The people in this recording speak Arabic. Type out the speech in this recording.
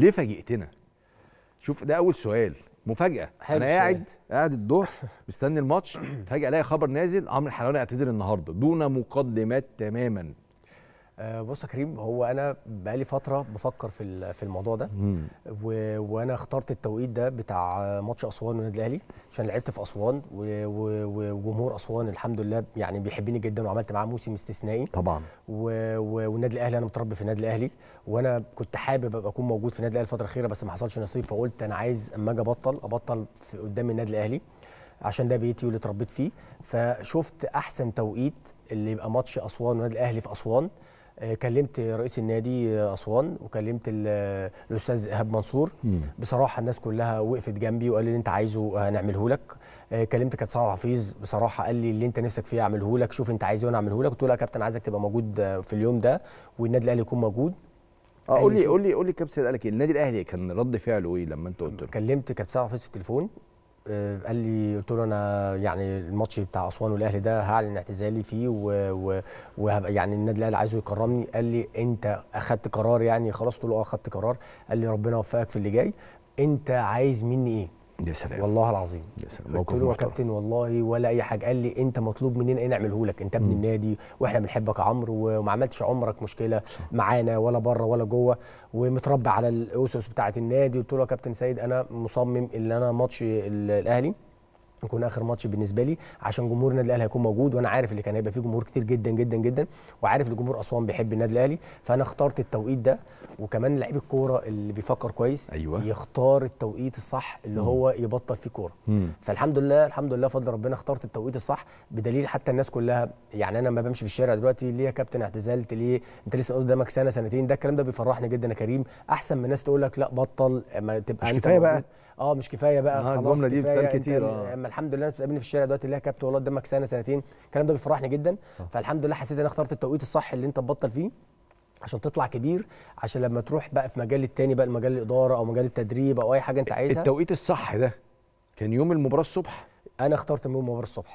ليه فاجئتنا؟ شوف ده اول سؤال مفاجاه انا قاعد قاعد الضهر مستني الماتش فجاه الاقي خبر نازل عمرو الحلواني اعتذر النهارده دون مقدمات تماما آه، بص يا كريم هو انا بقالي فتره بفكر في في الموضوع ده و... وانا اخترت التوقيت ده بتاع ماتش اسوان والنادي الاهلي عشان لعبت في اسوان وجمهور اسوان الحمد لله يعني بيحبني جدا وعملت معاه موسم استثنائي طبعا والنادي الاهلي انا متربي في النادي الاهلي وانا كنت حابب ابقى اكون موجود في النادي الاهلي الفتره الاخيره بس ما حصلش نصيب فقلت انا عايز اما اجي ابطل ابطل في قدام النادي الاهلي عشان ده بيتي واللي اتربيت فيه فشفت احسن توقيت اللي يبقى ماتش اسوان والنادي الاهلي في اسوان آه، كلمت رئيس النادي آه، اسوان وكلمت آه، الاستاذ ايهاب منصور بصراحه الناس كلها وقفت جنبي وقال لي اللي انت عايزه هنعمله لك كلمت كابتن صلاح حفيظ بصراحه قال لي اللي انت نفسك فيه اعمله لك شوف انت عايز ايه وانا اعمله لك قلت له يا كابتن عايزك تبقى موجود في اليوم ده والنادي الاهلي يكون موجود اه قول لي قول لي قول لي كابتن قال لك إيه؟ النادي الاهلي كان رد فعله ايه لما انت قلت له كلمت كابتن صلاح حفيظ في التليفون آه، قال لي قلت له انا يعني الماتش بتاع اسوان والاهلي ده هعلن اعتزالي فيه و يعني النادي الاهلي عايزه يكرمني قال لي انت اخدت قرار يعني خلاص قلت له اه اخدت قرار قال لي ربنا يوفقك في اللي جاي انت عايز مني ايه يا سلام والله العظيم يا سلام قلت له يا كابتن والله ولا اي حاجه قال لي انت مطلوب مننا ايه نعمله لك انت ابن النادي واحنا بنحبك يا عمرو وما عملتش عمرك مشكله معانا ولا بره ولا جوه ومتربى على الاسس بتاعه النادي قلت له يا كابتن سيد انا مصمم ان انا ماتش الاهلي يكون اخر ماتش بالنسبه لي عشان جمهور النادي الاهلي هيكون موجود وانا عارف اللي كان هيبقى فيه جمهور كتير جدا جدا جدا وعارف ان جمهور اسوان بيحب النادي الاهلي فانا اخترت التوقيت ده وكمان لعيب الكوره اللي بيفكر كويس أيوة. يختار التوقيت الصح اللي مم. هو يبطل فيه كوره فالحمد لله الحمد لله فضل ربنا اخترت التوقيت الصح بدليل حتى الناس كلها يعني انا لما بمشي في الشارع دلوقتي ليه يا كابتن اعتزلت ليه انت لسه قدامك سنه سنتين ده الكلام ده بيفرحني جدا يا كريم احسن من ناس تقول لك لا بطل ما تبقى انت بقى اه مش كفايه بقى آه، خلاص الجمله دي كتير آه. اما الحمد لله الناس بتقابلني في الشارع دلوقتي اللي هي كابتن والله قدامك سنه سنتين الكلام ده بيفرحني جدا صح. فالحمد لله حسيت ان انا اخترت التوقيت الصح اللي انت تبطل فيه عشان تطلع كبير عشان لما تروح بقى في مجال التاني بقى المجال الاداره او مجال التدريب او اي حاجه انت عايزها التوقيت الصح ده كان يوم المباراه الصبح انا اخترت يوم المباراه الصبح